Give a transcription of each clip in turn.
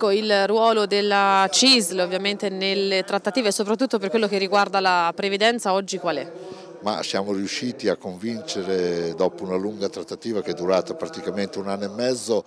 Marco il ruolo della CISL ovviamente nelle trattative e soprattutto per quello che riguarda la previdenza oggi qual è? ma siamo riusciti a convincere dopo una lunga trattativa che è durata praticamente un anno e mezzo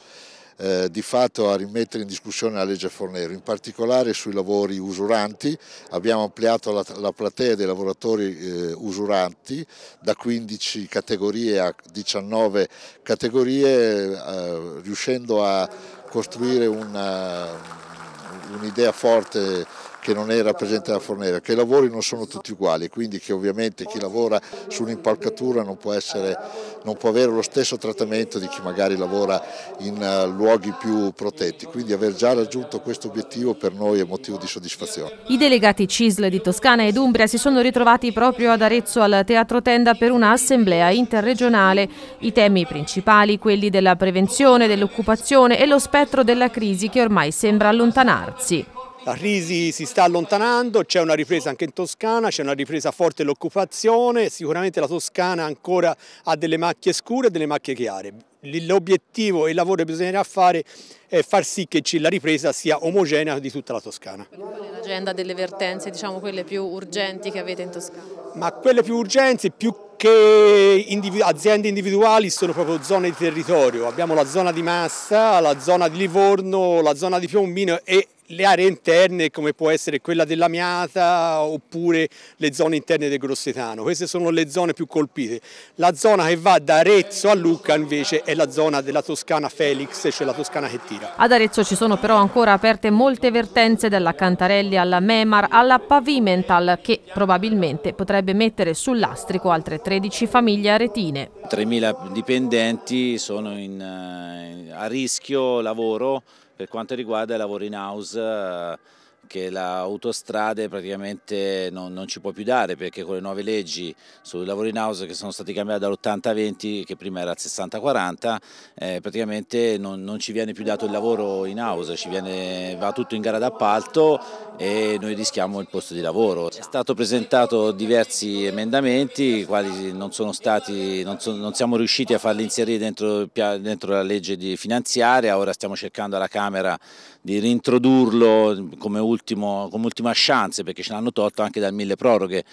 eh, di fatto a rimettere in discussione la legge Fornero, in particolare sui lavori usuranti, abbiamo ampliato la, la platea dei lavoratori eh, usuranti da 15 categorie a 19 categorie eh, riuscendo a costruire un'idea forte che non era presente la fornera, che i lavori non sono tutti uguali, quindi che ovviamente chi lavora su un'impalcatura non, non può avere lo stesso trattamento di chi magari lavora in eh, luoghi più protetti, quindi aver già raggiunto questo obiettivo per noi è motivo di soddisfazione. I delegati CISL di Toscana ed Umbria si sono ritrovati proprio ad Arezzo al Teatro Tenda per un'assemblea interregionale. I temi principali, quelli della prevenzione, dell'occupazione e lo spettro della crisi che ormai sembra allontanarsi. La crisi si sta allontanando, c'è una ripresa anche in Toscana, c'è una ripresa forte dell'occupazione, sicuramente la Toscana ancora ha delle macchie scure e delle macchie chiare. L'obiettivo e il lavoro che bisognerà fare è far sì che la ripresa sia omogenea di tutta la Toscana. Qual è l'agenda delle vertenze, diciamo quelle più urgenti che avete in Toscana? Ma quelle più urgenti, più che individu aziende individuali sono proprio zone di territorio, abbiamo la zona di Massa, la zona di Livorno, la zona di Piombino e le aree interne come può essere quella dell'Amiata oppure le zone interne del Grossetano, queste sono le zone più colpite. La zona che va da Arezzo a Lucca invece è la zona della Toscana Felix, cioè la Toscana che tira. Ad Arezzo ci sono però ancora aperte molte vertenze dalla Cantarelli alla Memar alla Pavimental che probabilmente potrebbe mettere sul lastrico altre 13 famiglie aretine. 3.000 dipendenti sono in, eh, a rischio lavoro per quanto riguarda i lavori in house eh, che autostrade praticamente non, non, ci può più dare perché con le nuove leggi sui lavori in house che sono stati cambiati dall'80-20 che prima era il 60-40 eh, praticamente non, non, ci viene più dato il lavoro in house, viene, va tutto in gara d'appalto e noi rischiamo il posto di lavoro. È stato presentato diversi emendamenti i quali non, stati, non so, siamo riusciti a farli inserire dentro, dentro la legge finanziaria, ora stiamo cercando alla Camera di rintrodurlo come ultimo come ultima chance perché ce l'hanno tolto anche dal mille proroghe